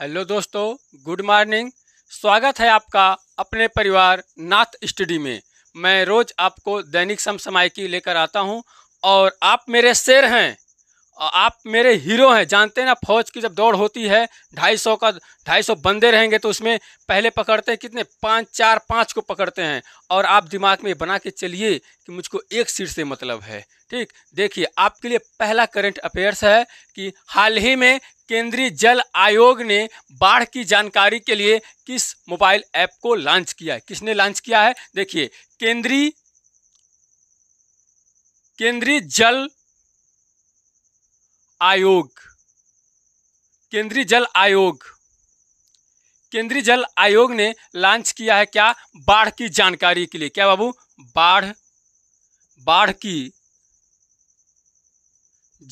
hello दोस्तों good morning स्वागत है आपका अपने परिवार नाथ स्टडी में मैं रोज़ आपको दैनिक समसामयिकी लेकर आता हूं और आप मेरे शेर हैं और आप मेरे हीरो हैं जानते हैं ना फौज की जब दौड़ होती है ढाई सौ का ढाई सौ बंदे रहेंगे तो उसमें पहले पकड़ते हैं कितने पाँच चार पाँच को पकड़ते हैं और आप दिमाग में बना के चलिए कि मुझको एक सीट से मतलब है ठीक देखिए आपके लिए पहला करंट अफेयर्स है कि हाल ही में केंद्रीय जल आयोग ने बाढ़ की जानकारी के लिए किस मोबाइल ऐप को लॉन्च किया है किसने लॉन्च किया है देखिए केंद्रीय केंद्रीय जल आयोग केंद्रीय जल आयोग केंद्रीय जल आयोग ने लॉन्च किया है क्या बाढ़ की जानकारी के लिए क्या बाबू बाढ़ बाढ़ की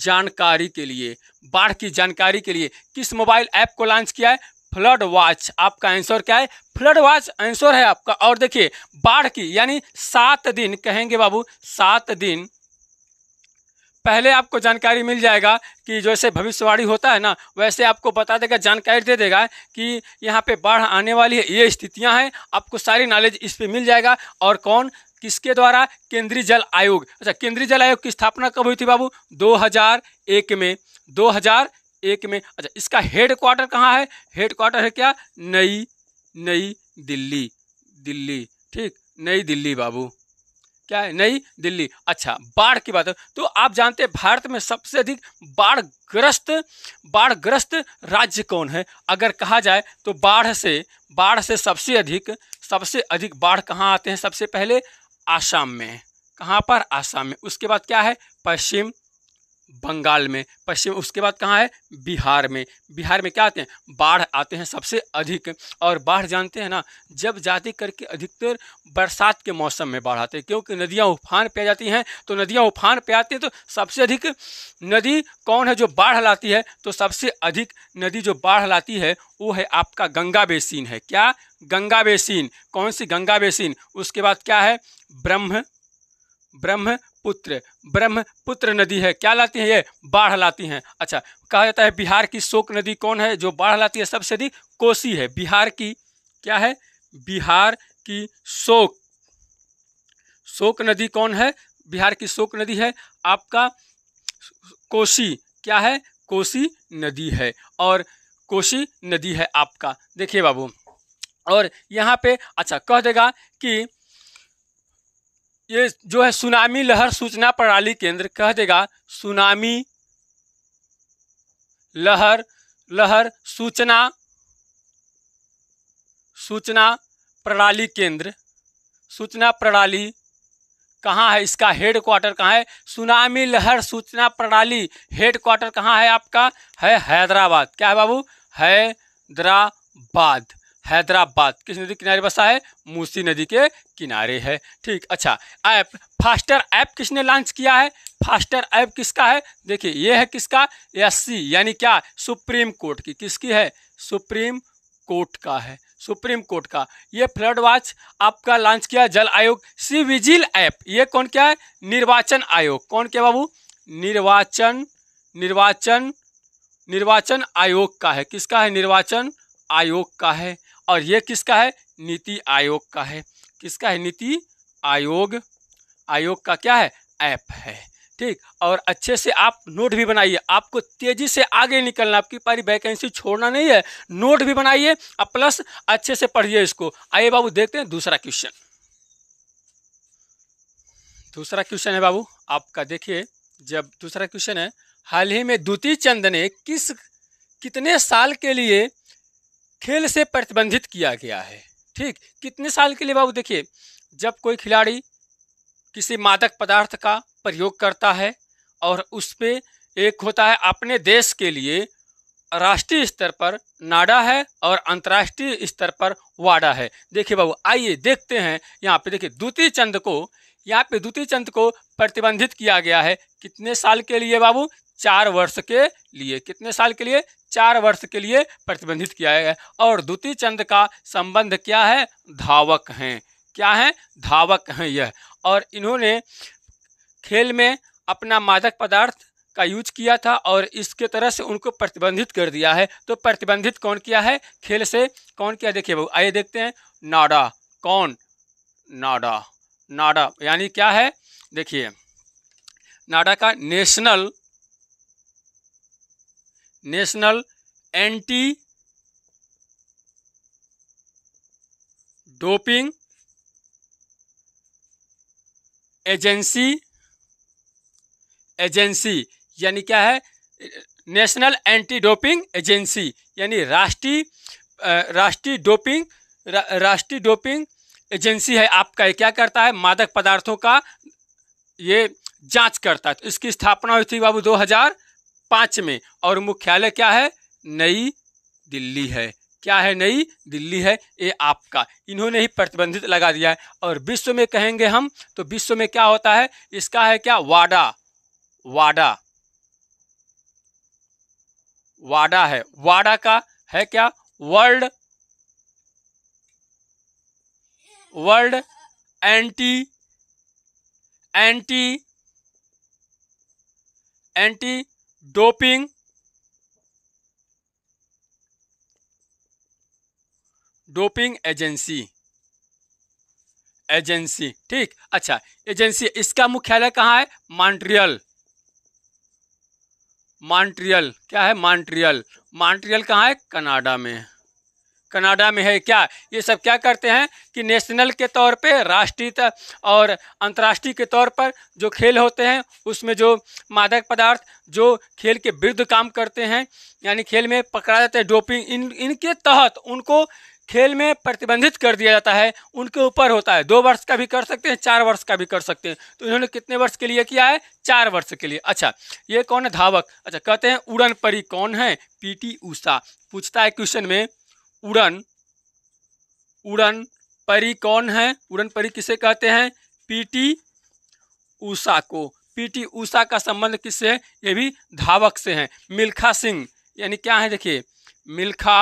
जानकारी के लिए बाढ़ की जानकारी के लिए किस मोबाइल ऐप को लॉन्च किया है फ्लड वॉच आपका आंसर क्या है फ्लड वॉच आंसर है आपका और देखिए बाढ़ की यानी सात दिन कहेंगे बाबू सात दिन पहले आपको जानकारी मिल जाएगा कि जैसे भविष्यवाणी होता है ना वैसे आपको बता देगा जानकारी दे देगा कि यहाँ पे बाढ़ आने वाली है ये स्थितियाँ हैं आपको सारी नॉलेज इस पर मिल जाएगा और कौन किसके द्वारा केंद्रीय जल आयोग अच्छा केंद्रीय जल आयोग की स्थापना कब हुई थी बाबू 2001 में 2001 में अच्छा इसका हेड क्वार्टर कहाँ है हेड क्वार्टर है क्या नई नई दिल्ली दिल्ली ठीक नई दिल्ली बाबू क्या है नई दिल्ली अच्छा बाढ़ की बात है तो आप जानते हैं भारत में सबसे अधिक बाढ़ग्रस्त बाढ़ग्रस्त राज्य कौन है अगर कहा जाए तो बाढ़ से बाढ़ से सबसे अधिक सबसे अधिक बाढ़ कहाँ आते हैं सबसे पहले आसाम में कहाँ पर आसाम में उसके बाद क्या है पश्चिम बंगाल में पश्चिम उसके बाद कहाँ है बिहार में बिहार में क्या आते हैं बाढ़ आते हैं सबसे अधिक और बाढ़ जानते हैं ना जब जाति करके अधिकतर बरसात के मौसम में बाढ़ आते हैं क्योंकि नदियाँ उफान पे जाती हैं तो नदियाँ उफान पे आती हैं तो सबसे अधिक नदी कौन है जो बाढ़ लाती है तो सबसे अधिक नदी जो बाढ़ लाती है वो है आपका गंगा बेसिन है क्या गंगा बेसिन कौन सी गंगा बेसिन उसके बाद क्या है ब्रह्म ब्रह्मपुत्र ब्रह्मपुत्र नदी है क्या लाती है ये बाढ़ लाती हैं अच्छा कहा जाता है बिहार की शोक नदी कौन है जो बाढ़ लाती है सबसे अधिक कोसी है बिहार की क्या है बिहार की शोक शोक नदी कौन है बिहार की शोक नदी है आपका कोसी क्या है कोसी नदी है और कोसी नदी है आपका देखिए बाबू और यहाँ पे अच्छा कह देगा कि ये जो है सुनामी लहर सूचना प्रणाली केंद्र कह देगा सुनामी लहर लहर सूचना सूचना प्रणाली केंद्र सूचना प्रणाली कहाँ है इसका हेड क्वार्टर कहाँ है सुनामी लहर सूचना प्रणाली हेड क्वार्टर कहाँ है आपका है हैदराबाद क्या है बाबू हैदराबाद हैदराबाद किस नदी किनारे बसा है मूसी नदी के किनारे है ठीक अच्छा ऐप फास्टर ऐप किसने लॉन्च किया है फास्टर ऐप किसका है देखिए ये है किसका एस यानी क्या सुप्रीम कोर्ट की किसकी है सुप्रीम कोर्ट का है सुप्रीम कोर्ट का ये फ्लड वॉच आपका लॉन्च किया जल आयोग सी विजिल ऐप ये कौन क्या है निर्वाचन आयोग कौन क्या बाबू निर्वाचन निर्वाचन निर्वाचन आयोग का है किसका है निर्वाचन आयोग का है और ये किसका है नीति आयोग का है किसका है नीति आयोग आयोग का क्या है ऐप है ठीक और अच्छे से आप नोट भी बनाइए आपको तेज़ी से आगे निकलना आपकी पारी वैकेंसी छोड़ना नहीं है नोट भी बनाइए और प्लस अच्छे से पढ़िए इसको आइए बाबू देखते हैं दूसरा क्वेश्चन दूसरा क्वेश्चन है बाबू आपका देखिए जब दूसरा क्वेश्चन है हाल ही में द्वितीय चंद ने किस कितने साल के लिए खेल से प्रतिबंधित किया गया है ठीक कितने साल के लिए बाबू देखिए जब कोई खिलाड़ी किसी मादक पदार्थ का प्रयोग करता है और उस पर एक होता है अपने देश के लिए राष्ट्रीय स्तर पर नाडा है और अंतर्राष्ट्रीय स्तर पर वाडा है देखिए बाबू आइए देखते हैं यहाँ पे देखिए द्वितीय चंद को यहाँ पे द्वितीय चंद को प्रतिबंधित किया गया है कितने साल के लिए बाबू चार वर्ष के लिए कितने साल के लिए चार वर्ष के लिए प्रतिबंधित किया गया और द्वितीय चंद का संबंध क्या है धावक हैं क्या हैं धावक हैं यह और इन्होंने खेल में अपना मादक पदार्थ का यूज किया था और इसके तरह से उनको प्रतिबंधित कर दिया है तो प्रतिबंधित कौन किया है खेल से कौन किया देखिए बाबू आइए देखते हैं नाडा कौन नाडा नाडा यानी क्या है देखिए नाडा का national national anti doping agency agency यानी क्या है नेशनल एंटी डोपिंग एजेंसी यानी राष्ट्रीय राष्ट्रीय डोपिंग राष्ट्रीय डोपिंग एजेंसी है आपका ये क्या करता है मादक पदार्थों का ये जांच करता है तो इसकी स्थापना हुई थी बाबू पांच में और मुख्यालय क्या है नई दिल्ली है क्या है नई दिल्ली है ये आपका इन्होंने ही प्रतिबंधित लगा दिया है और विश्व में कहेंगे हम तो विश्व में क्या होता है इसका है क्या वाडा वाडा वाडा है वाडा का है क्या world world anti anti anti doping doping agency agency ठीक अच्छा एजेंसी इसका मुख्यालय कहाँ है मॉन्ट्रियल मॉन्ट्रियल क्या है मॉन्ट्रियल मॉन्ट्रियल कहाँ है कनाडा में कनाडा में है क्या ये सब क्या करते हैं कि नेशनल के तौर पे राष्ट्रीय और अंतर्राष्ट्रीय के तौर पर जो खेल होते हैं उसमें जो मादक पदार्थ जो खेल के विरुद्ध काम करते हैं यानी खेल में पकड़ा जाता है डोपिंग इन इनके तहत उनको खेल में प्रतिबंधित कर दिया जाता है उनके ऊपर होता है दो वर्ष का भी कर सकते हैं चार वर्ष का भी कर सकते हैं तो इन्होंने कितने वर्ष के लिए किया है चार वर्ष के लिए अच्छा ये कौन है धावक अच्छा कहते हैं उड़न परी कौन है पीटी ऊषा पूछता है क्वेश्चन में उड़न उड़न परी कौन है उड़न परी किसे कहते हैं पीटी ऊषा को पीटी ऊषा का संबंध किससे है ये भी धावक से है मिल्खा सिंह यानी क्या है देखिए मिल्खा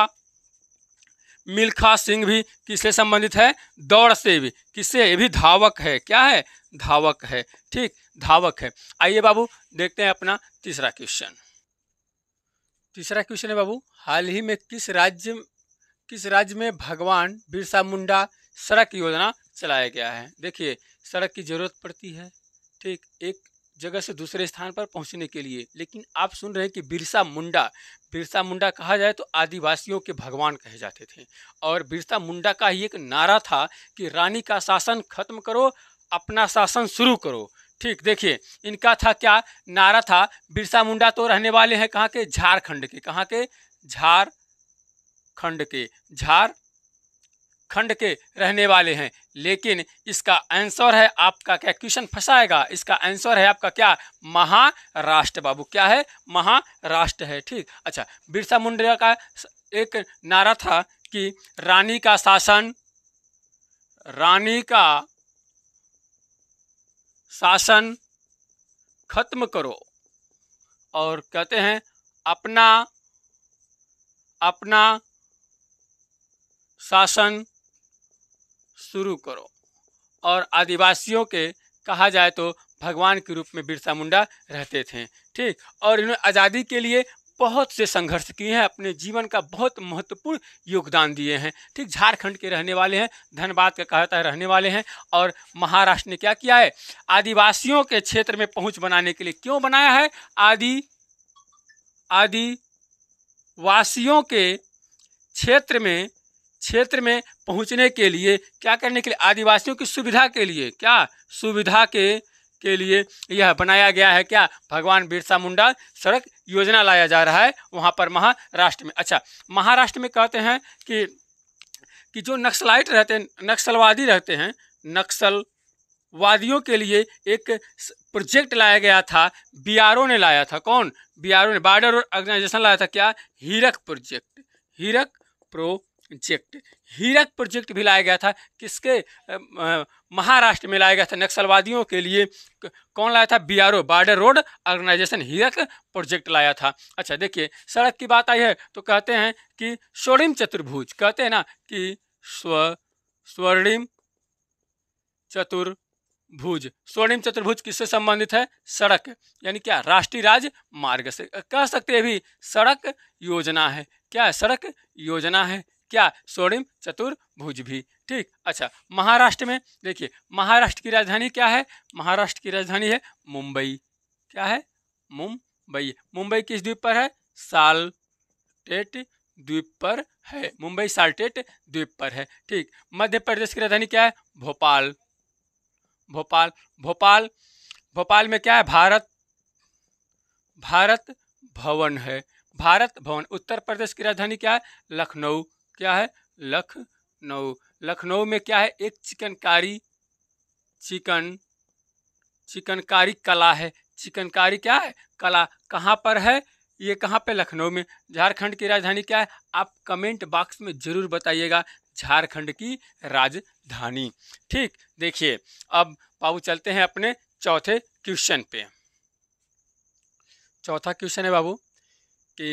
मिल्खा सिंह भी किससे संबंधित है दौड़ से भी किससे ये भी धावक है क्या है धावक है ठीक धावक है आइए बाबू देखते हैं अपना तीसरा क्वेश्चन तीसरा क्वेश्चन है बाबू हाल ही में किस राज्य किस राज्य में भगवान बिरसा मुंडा सड़क योजना चलाया गया है देखिए सड़क की ज़रूरत पड़ती है ठीक एक जगह से दूसरे स्थान पर पहुंचने के लिए लेकिन आप सुन रहे हैं कि बिरसा मुंडा बिरसा मुंडा कहा जाए तो आदिवासियों के भगवान कहे जाते थे और बिरसा मुंडा का ही एक नारा था कि रानी का शासन खत्म करो अपना शासन शुरू करो ठीक देखिए इनका था क्या नारा था बिरसा मुंडा तो रहने वाले हैं कहाँ के झारखंड के कहाँ के झार खंड के झार खंड के रहने वाले हैं लेकिन इसका आंसर है आपका क्या क्वेश्चन फंसाएगा इसका आंसर है आपका क्या महाराष्ट्र बाबू क्या है महाराष्ट्र है ठीक अच्छा बिरसा मुंडिया का एक नारा था कि रानी का शासन रानी का शासन खत्म करो और कहते हैं अपना अपना शासन शुरू करो और आदिवासियों के कहा जाए तो भगवान के रूप में बिरसा मुंडा रहते थे ठीक और इन्होंने आज़ादी के लिए बहुत से संघर्ष किए हैं अपने जीवन का बहुत महत्वपूर्ण योगदान दिए हैं ठीक झारखंड के रहने वाले हैं धनबाद का कहता है रहने वाले हैं और महाराष्ट्र ने क्या किया है आदिवासियों के क्षेत्र में पहुंच बनाने के लिए क्यों बनाया है आदि आदिवासियों के क्षेत्र में क्षेत्र में पहुंचने के लिए क्या करने के लिए आदिवासियों की सुविधा के लिए क्या सुविधा के के लिए यह बनाया गया है क्या भगवान बिरसा मुंडा सड़क योजना लाया जा रहा है वहाँ पर महाराष्ट्र में अच्छा महाराष्ट्र में कहते हैं कि कि जो नक्सलाइट रहते हैं नक्सलवादी रहते हैं नक्सलवादियों के लिए एक प्रोजेक्ट लाया गया था बीआरओ ने लाया था कौन बीआरओ ने बॉर्डर ऑर्गेनाइजेशन लाया था क्या हीरक प्रोजेक्ट हीरक प्रो प्रोजेक्ट हीरक प्रोजेक्ट भी लाया गया था किसके महाराष्ट्र में लाया गया था नक्सलवादियों के लिए कौन लाया था B R border road organisation Hirak project लाया था अच्छा देखिए सड़क की बात आई है तो कहते हैं कि स्वर्णिम चतुर्भुज कहते हैं ना कि स्व स्वर्णिम चतुर भुज स्वर्णिम चतुर्भुज किससे संबंधित है सड़क यानी क्या राष्ट्रीय राजमार्ग से कह सकते हैं भी सड़क योजना है क्या है सड़क योजना है क्या सोडियम चतुर्भुज भी ठीक अच्छा महाराष्ट्र में देखिए महाराष्ट्र की राजधानी क्या है महाराष्ट्र की राजधानी है मुंबई क्या है मुंबई मुंबई किस द्वीप पर है साल्टेट द्वीप पर है मुंबई साल्टेट द्वीप पर है ठीक मध्य प्रदेश की राजधानी क्या है भोपाल भोपाल भोपाल भोपाल में क्या है भारत भारत भवन है भारत भवन उत्तर प्रदेश की राजधानी क्या है लखनऊ क्या है लखनऊ लखनऊ में क्या है एक चिकनकारी चिकन चिकनकारी कला है चिकनकारी क्या है कला कहाँ पर है ये कहाँ पे लखनऊ में झारखंड की राजधानी क्या है आप कमेंट बॉक्स में ज़रूर बताइएगा झारखंड की राजधानी ठीक देखिए अब बाबू चलते हैं अपने चौथे क्वेश्चन पे चौथा क्वेश्चन है बाबू कि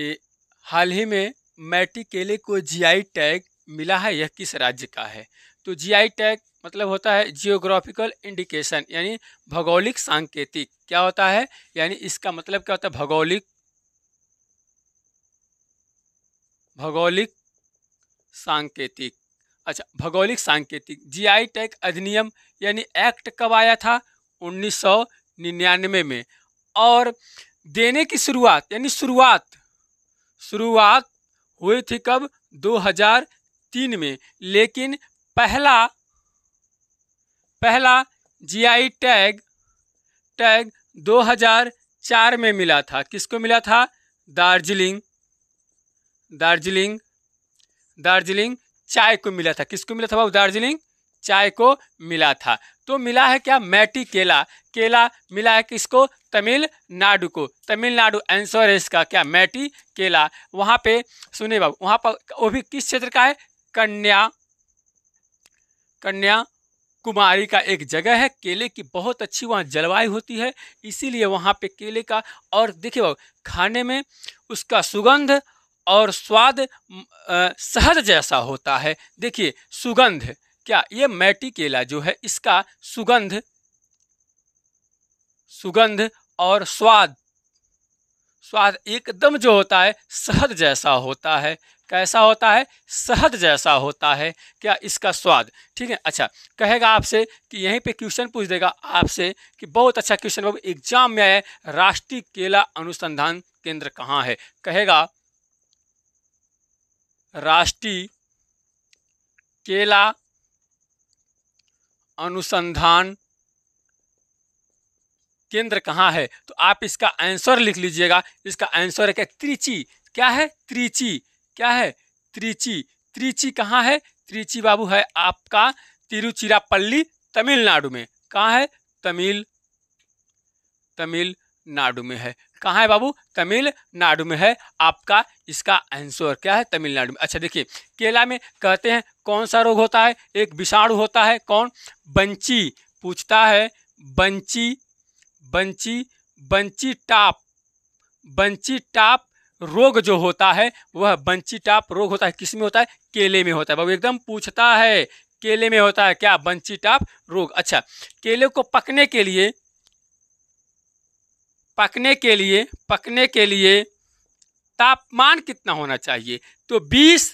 हाल ही में मैटी केले को जीआई टैग मिला है यह किस राज्य का है तो जीआई टैग मतलब होता है जियोग्राफिकल इंडिकेशन यानी भौगोलिक सांकेतिक क्या होता है यानी इसका मतलब क्या होता है भौगोलिक भौगोलिक सांकेतिक अच्छा भौगोलिक सांकेतिक जीआई टैग अधिनियम यानी एक्ट कब आया था 1999 में और देने की शुरुआत यानी शुरुआत शुरुआत हुए थे कब 2003 में लेकिन पहला पहला जीआई टैग टैग 2004 में मिला था किसको मिला था दार्जिलिंग दार्जिलिंग दार्जिलिंग चाय को मिला था किसको मिला था बाबू दार्जिलिंग चाय को मिला था तो मिला है क्या मैटी केला केला मिला है किसको तमिलनाडु को तमिलनाडु आंसर है इसका क्या मैटी केला वहाँ पे सुने बाबू वहाँ पर वो भी किस क्षेत्र का है कन्या कन्या कुमारी का एक जगह है केले की बहुत अच्छी वहाँ जलवायु होती है इसीलिए वहाँ पे केले का और देखिए बाबू खाने में उसका सुगंध और स्वाद सहज जैसा होता है देखिए सुगंध क्या ये मैटी केला जो है इसका सुगंध सुगंध और स्वाद स्वाद एकदम जो होता है शहद जैसा होता है कैसा होता है शहद जैसा होता है क्या इसका स्वाद ठीक है अच्छा कहेगा आपसे कि यहीं पे क्वेश्चन पूछ देगा आपसे कि बहुत अच्छा क्वेश्चन बाबू एग्जाम में आया राष्ट्रीय केला अनुसंधान केंद्र कहाँ है कहेगा राष्ट्रीय केला अनुसंधान केंद्र कहाँ है तो आप इसका आंसर लिख लीजिएगा इसका आंसर है क्या त्रिची क्या है त्रिची क्या है त्रिची त्रिची कहाँ है त्रिची बाबू है आपका तिरुचिरापल्ली तमिलनाडु में कहाँ है तमिल तमिल नाडु में है कहाँ है बाबू तमिलनाडु में है आपका इसका आंसर क्या है तमिलनाडु में अच्छा देखिए केला में कहते हैं कौन सा रोग होता है एक विषाणु होता है कौन बंची पूछता है bunchy bunchy bunchy top bunchy top रोग जो होता है वह बंची टाप रोग होता है किस में होता है केले में होता है बाबू एकदम पूछता है केले में होता है क्या बंची टाप रोग अच्छा केले को पकने के लिए पकने के लिए पकने के लिए तापमान कितना होना चाहिए तो 20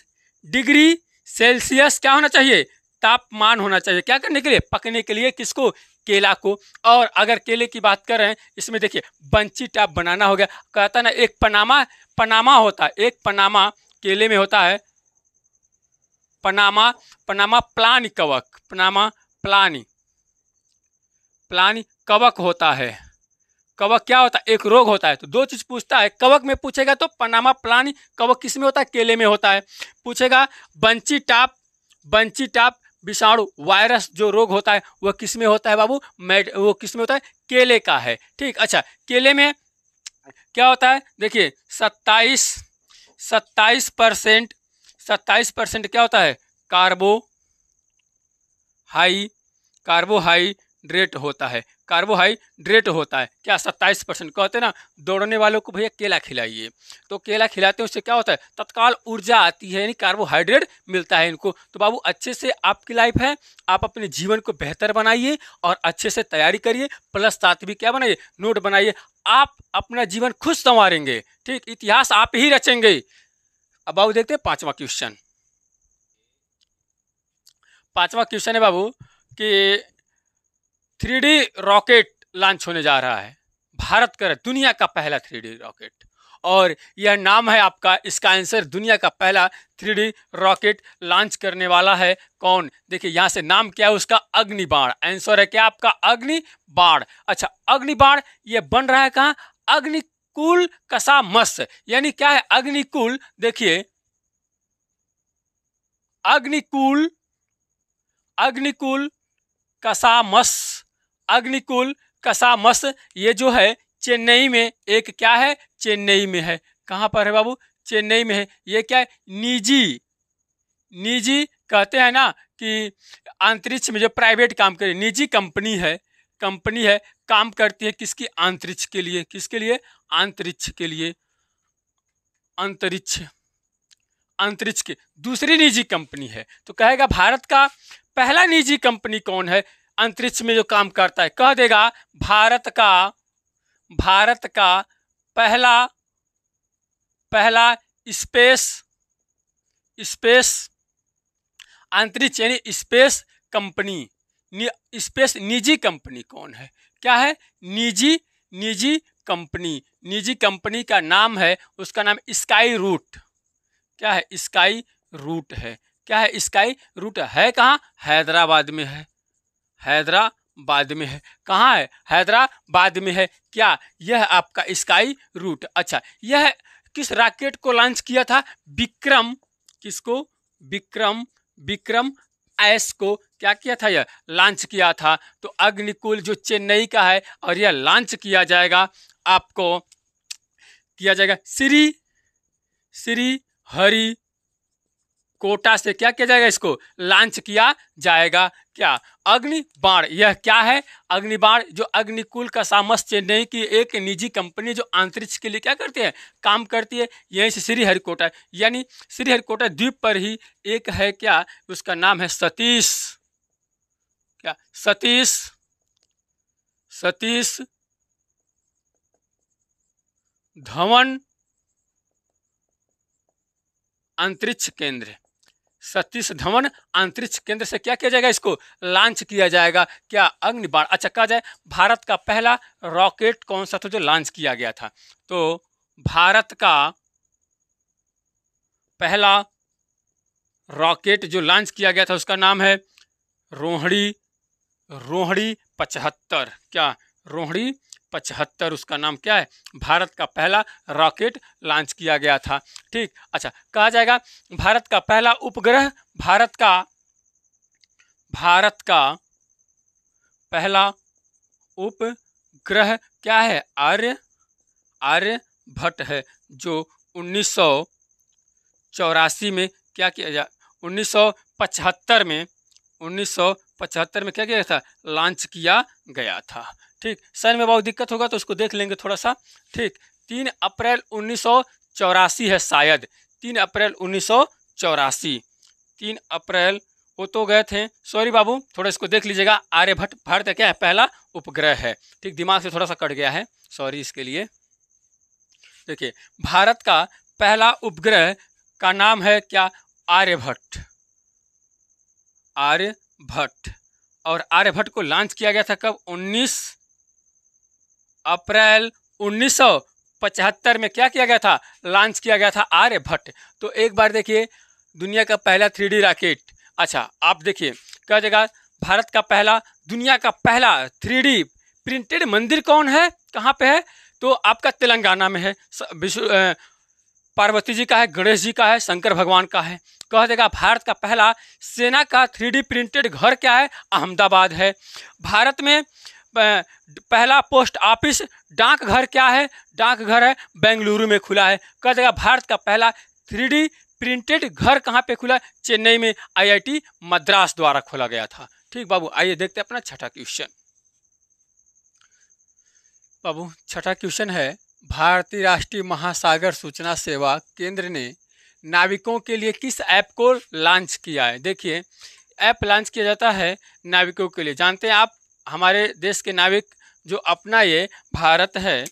डिग्री सेल्सियस क्या होना चाहिए तापमान होना चाहिए क्या करने के लिए पकने के लिए किसको केला को और अगर केले की बात कर रहे हैं इसमें देखिए बंची टाप बनाना हो गया कहता ना एक पनामा पनामा होता है एक पनामा केले में होता है पनामा पनामा प्लान कवक पनामा प्लानी प्लानी कवक होता है कवक क्या होता है एक रोग होता है तो दो चीज पूछता है कवक में पूछेगा तो पनामा प्लानी कवक किस में होता है केले में होता है पूछेगा बंची टाप बंची टाप विषाणु वायरस जो रोग होता है वह किस में होता है बाबू मैड वो किस में होता है केले का है ठीक अच्छा केले में क्या होता है देखिए सत्ताईस सत्ताईस परसेंट सत्ताईस परसेंट क्या होता है कार्बो हाई कार्बोहाइड्रेट होता है कार्बोहाइड्रेट होता है क्या सत्ताईस परसेंट कहते हैं ना दौड़ने वालों को भैया केला खिलाइए तो केला खिलाते हैं उससे क्या होता है तत्काल ऊर्जा आती है यानी कार्बोहाइड्रेट मिलता है इनको तो बाबू अच्छे से आपकी लाइफ है आप अपने जीवन को बेहतर बनाइए और अच्छे से तैयारी करिए प्लस साथ भी क्या बनाइए नोट बनाइए आप अपना जीवन खुद संवारेंगे ठीक इतिहास आप ही रचेंगे अब बाबू देखते हैं पाँचवा क्वेश्चन पाँचवा क्वेश्चन है बाबू कि थ्री रॉकेट लॉन्च होने जा रहा है भारत का दुनिया का पहला थ्री रॉकेट और यह नाम है आपका इसका आंसर दुनिया का पहला थ्री रॉकेट लॉन्च करने वाला है कौन देखिए यहाँ से नाम क्या है उसका अग्नि बाढ़ आंसर है क्या आपका अग्नि बाण अच्छा अग्नि बाण यह बन रहा है कहाँ अग्निकुल कसा मस्त यानी क्या है अग्निकुल देखिए अग्निकुल अग्निकुल मस अग्निकुल कसामस ये जो है चेन्नई में एक क्या है चेन्नई में है कहाँ पर है बाबू चेन्नई में है ये क्या है निजी निजी कहते हैं ना कि अंतरिक्ष में जो प्राइवेट काम करे निजी कंपनी है कंपनी है काम करती है किसकी अंतरिक्ष के लिए किसके लिए अंतरिक्ष के लिए अंतरिक्ष अंतरिक्ष के दूसरी निजी कंपनी है तो कहेगा भारत का पहला निजी कंपनी कौन है अंतरिक्ष में जो काम करता है कह देगा भारत का भारत का पहला पहला स्पेस स्पेस अंतरिक्ष यानी स्पेस कंपनी नि, स्पेस निजी कंपनी कौन है क्या है निजी निजी कंपनी निजी कंपनी का नाम है उसका नाम स्काई रूट क्या है स्काई रूट है क्या है स्काई रूट है कहाँ हैदराबाद में है हैदराबाद में है कहाँ है हैदराबाद में है क्या यह आपका स्काई रूट अच्छा यह किस रॉकेट को लॉन्च किया था विक्रम किसको विक्रम विक्रम एस को क्या किया था यह लॉन्च किया था तो अग्निकुल जो चेन्नई का है और यह लॉन्च किया जाएगा आपको किया जाएगा श्री श्री हरी कोटा से क्या किया जाएगा इसको लॉन्च किया जाएगा क्या अग्नि बाण यह क्या है अग्नि बाण जो अग्निकुल का सामस चेन्नई की एक निजी कंपनी जो अंतरिक्ष के लिए क्या करती है काम करती है यहीं से श्रीहरिकोटा यानी श्रीहरिकोटा द्वीप पर ही एक है क्या उसका नाम है सतीश क्या सतीश सतीश धवन अंतरिक्ष केंद्र सतीश धवन अंतरिक्ष केंद्र से क्या किया जाएगा इसको लॉन्च किया जाएगा क्या अग्निबाण अच्छा कहा जाए भारत का पहला रॉकेट कौन सा था जो लॉन्च किया गया था तो भारत का पहला रॉकेट जो लॉन्च किया गया था उसका नाम है रोहड़ी रोहड़ी पचहत्तर क्या रोहड़ी पचहत्तर उसका नाम क्या है भारत का पहला रॉकेट लॉन्च किया गया था ठीक अच्छा कहा जाएगा भारत का पहला उपग्रह भारत का भारत का पहला उपग्रह क्या है आर्य आर्य भट्ट है जो उन्नीस चौरासी में क्या किया जा उन्नीस में 1975 में क्या किया था लॉन्च किया गया था ठीक साइन में बहुत दिक्कत होगा तो उसको देख लेंगे थोड़ा सा ठीक तीन अप्रैल उन्नीस है शायद तीन अप्रैल उन्नीस तीन अप्रैल वो तो गए थे सॉरी बाबू थोड़ा इसको देख लीजिएगा आर्यभट्ट भारत क्या है पहला उपग्रह है ठीक दिमाग से थोड़ा सा कट गया है सॉरी इसके लिए देखिए भारत का पहला उपग्रह का नाम है क्या आर्यभट्ट आर्यभट्ट और आर्यभट्ट को लॉन्च किया गया था कब 19 अप्रैल 1975 में क्या किया गया था लॉन्च किया गया था आर्यभट्ट तो एक बार देखिए दुनिया का पहला थ्री रॉकेट अच्छा आप देखिए क्या जगह भारत का पहला दुनिया का पहला थ्री प्रिंटेड मंदिर कौन है कहाँ पे है तो आपका तेलंगाना में है विश्व पार्वती जी का है गणेश जी का है शंकर भगवान का है कह देगा भारत का पहला सेना का थ्री प्रिंटेड घर क्या है अहमदाबाद है भारत में पहला पोस्ट ऑफिस डाकघर क्या है डाकघर है बेंगलुरु में खुला है कह देगा भारत का पहला थ्री प्रिंटेड घर कहाँ पे खुला चेन्नई में आईआईटी मद्रास द्वारा खोला गया था ठीक बाबू आइए देखते हैं अपना छठा क्वेश्चन बाबू छठा क्वेश्चन है भारतीय राष्ट्रीय महासागर सूचना सेवा केंद्र ने नाविकों के लिए किस ऐप को लॉन्च किया है देखिए ऐप लॉन्च किया जाता है नाविकों के लिए जानते हैं आप हमारे देश के नाविक जो अपना ये भारत है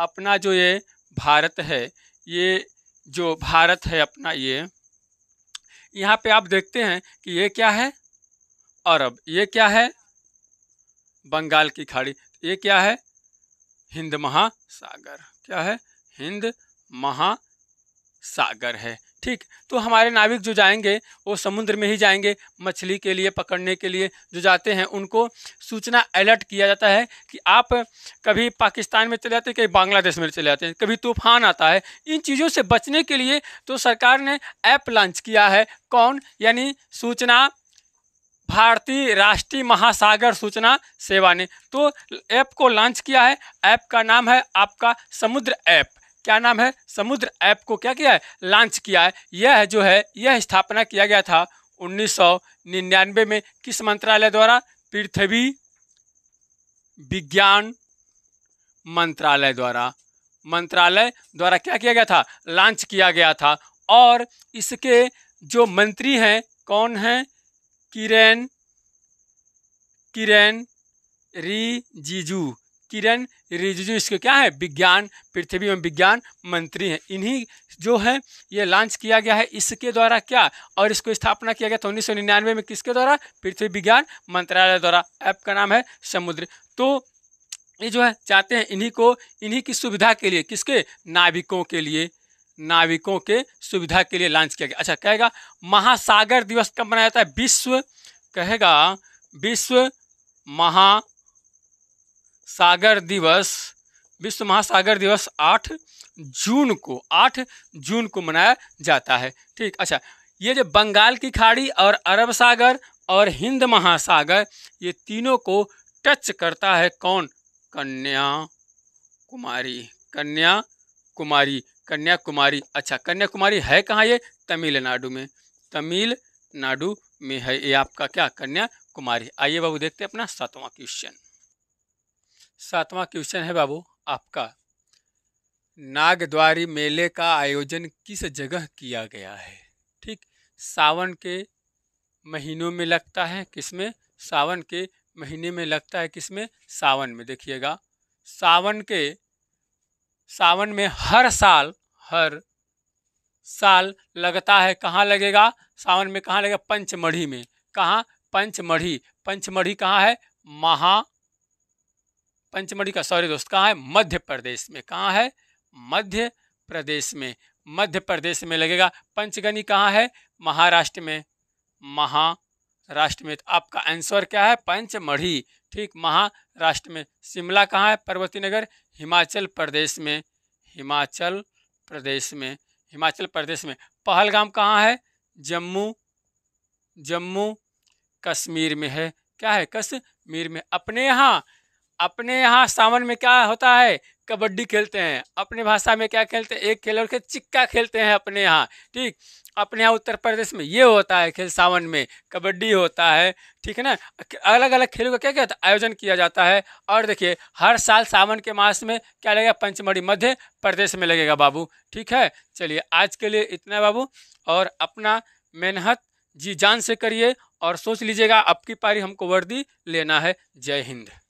अपना जो ये भारत है ये जो भारत है अपना ये यहाँ पे आप देखते हैं कि ये क्या है अरब ये क्या है बंगाल की खाड़ी ये क्या है हिंद महासागर क्या है हिंद महासागर है ठीक तो हमारे नाविक जो जाएंगे वो समुद्र में ही जाएंगे मछली के लिए पकड़ने के लिए जो जाते हैं उनको सूचना अलर्ट किया जाता है कि आप कभी पाकिस्तान में चले जाते हैं कभी बांग्लादेश में चले जाते हैं कभी तूफान आता है इन चीज़ों से बचने के लिए तो सरकार ने ऐप लॉन्च किया है कौन यानी सूचना भारतीय राष्ट्रीय महासागर सूचना सेवा ने तो ऐप को लॉन्च किया है ऐप का नाम है आपका समुद्र ऐप क्या नाम है समुद्र ऐप को क्या किया है लॉन्च किया है यह जो है यह स्थापना किया गया था 1999 में किस मंत्रालय द्वारा पृथ्वी विज्ञान मंत्रालय द्वारा मंत्रालय द्वारा क्या किया गया था लॉन्च किया गया था और इसके जो मंत्री हैं कौन हैं किरेन किरेन रिजिजू किरण रिजिजू इसके क्या है विज्ञान पृथ्वी एवं विज्ञान मंत्री हैं इन्हीं जो है ये लॉन्च किया गया है इसके द्वारा क्या और इसको स्थापना किया गया था उन्नीस में किसके द्वारा पृथ्वी विज्ञान मंत्रालय द्वारा ऐप का नाम है समुद्र तो ये जो है चाहते हैं इन्हीं को इन्हीं की सुविधा के लिए किसके नाविकों के लिए नाविकों के सुविधा के लिए लॉन्च किया गया अच्छा कहेगा महासागर दिवस कब मनाया जाता है विश्व कहेगा विश्व महा सागर दिवस विश्व महासागर दिवस आठ जून को आठ जून को मनाया जाता है ठीक अच्छा ये जो बंगाल की खाड़ी और अरब सागर और हिंद महासागर ये तीनों को टच करता है कौन कन्या कुमारी कन्या कुमारी कन्याकुमारी अच्छा कन्याकुमारी है कहाँ ये तमिलनाडु में तमिलनाडु में है ये आपका क्या कन्याकुमारी आइए बाबू देखते हैं अपना सातवां क्वेश्चन सातवां क्वेश्चन है बाबू आपका नागद्वारी मेले का आयोजन किस जगह किया गया है ठीक सावन के महीनों में लगता है किसमें सावन के महीने में लगता है किसमें सावन में देखिएगा सावन के सावन में हर साल हर साल लगता है कहाँ लगेगा सावन में कहाँ लगेगा पंचमढ़ी में कहाँ पंचमढ़ी पंचमढ़ी कहाँ है महा पंचमढ़ी का सॉरी दोस्त कहाँ है मध्य प्रदेश में कहाँ है मध्य प्रदेश में मध्य प्रदेश में लगेगा पंचगनी कहाँ है महाराष्ट्र में महाराष्ट्र में तो आपका आंसर क्या है पंचमढ़ी ठीक महाराष्ट्र में शिमला कहाँ है पर्वती नगर हिमाचल प्रदेश में हिमाचल प्रदेश में हिमाचल प्रदेश में पहलगाम कहाँ है जम्मू जम्मू कश्मीर में है क्या है कश्मीर में अपने यहाँ अपने यहाँ सावन में क्या होता है कबड्डी खेलते हैं अपने भाषा में क्या खेलते हैं एक खेल और खेल चिक्का खेलते हैं अपने यहाँ ठीक अपने यहाँ उत्तर प्रदेश में ये होता है खेल सावन में कबड्डी होता है ठीक है ना अलग अलग खेलों का क्या क्या होता है आयोजन किया जाता है और देखिए हर साल सावन के मास में क्या लगेगा पंचमढ़ी मध्य प्रदेश में लगेगा बाबू ठीक है चलिए आज के लिए इतना बाबू और अपना मेहनत जी जान से करिए और सोच लीजिएगा आपकी पारी हमको वर्दी लेना है जय हिंद